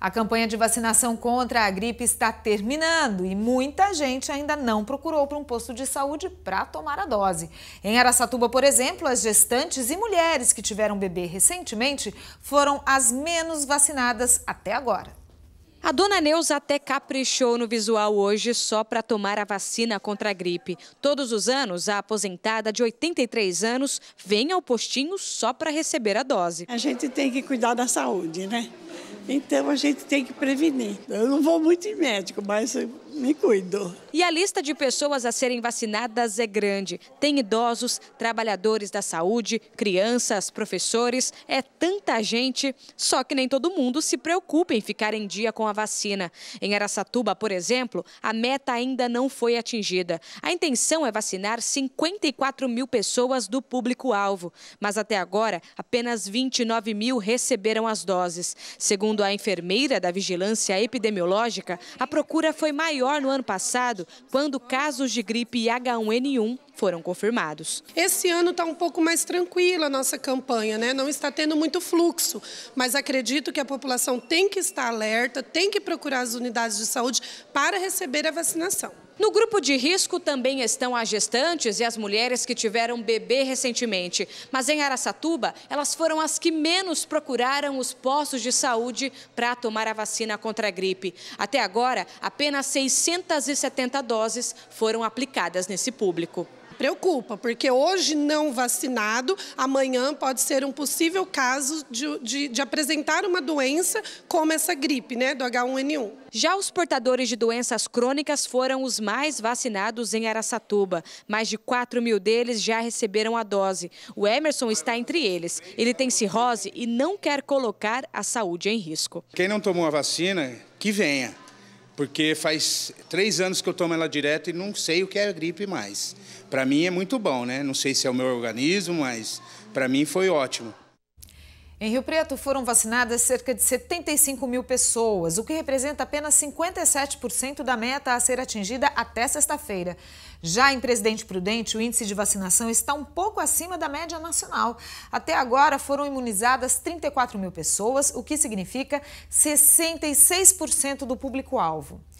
A campanha de vacinação contra a gripe está terminando e muita gente ainda não procurou para um posto de saúde para tomar a dose. Em Aracatuba, por exemplo, as gestantes e mulheres que tiveram bebê recentemente foram as menos vacinadas até agora. A dona Neuza até caprichou no visual hoje só para tomar a vacina contra a gripe. Todos os anos, a aposentada de 83 anos vem ao postinho só para receber a dose. A gente tem que cuidar da saúde, né? Então a gente tem que prevenir. Eu não vou muito em médico, mas me cuido. E a lista de pessoas a serem vacinadas é grande. Tem idosos, trabalhadores da saúde, crianças, professores. É tanta gente, só que nem todo mundo se preocupa em ficar em dia com a vacina. Em Aracatuba, por exemplo, a meta ainda não foi atingida. A intenção é vacinar 54 mil pessoas do público-alvo. Mas até agora, apenas 29 mil receberam as doses. Segundo a enfermeira da Vigilância Epidemiológica, a procura foi maior maior no ano passado, quando casos de gripe H1N1 foram confirmados. Esse ano está um pouco mais tranquila a nossa campanha, né? Não está tendo muito fluxo, mas acredito que a população tem que estar alerta, tem que procurar as unidades de saúde para receber a vacinação. No grupo de risco também estão as gestantes e as mulheres que tiveram bebê recentemente. Mas em Araçatuba, elas foram as que menos procuraram os postos de saúde para tomar a vacina contra a gripe. Até agora, apenas 670 doses foram aplicadas nesse público preocupa, porque hoje não vacinado, amanhã pode ser um possível caso de, de, de apresentar uma doença como essa gripe, né, do H1N1. Já os portadores de doenças crônicas foram os mais vacinados em Araçatuba. Mais de 4 mil deles já receberam a dose. O Emerson está entre eles. Ele tem cirrose e não quer colocar a saúde em risco. Quem não tomou a vacina, que venha porque faz três anos que eu tomo ela direto e não sei o que é gripe mais. Para mim é muito bom, né? Não sei se é o meu organismo, mas para mim foi ótimo. Em Rio Preto foram vacinadas cerca de 75 mil pessoas, o que representa apenas 57% da meta a ser atingida até sexta-feira. Já em Presidente Prudente, o índice de vacinação está um pouco acima da média nacional. Até agora foram imunizadas 34 mil pessoas, o que significa 66% do público-alvo.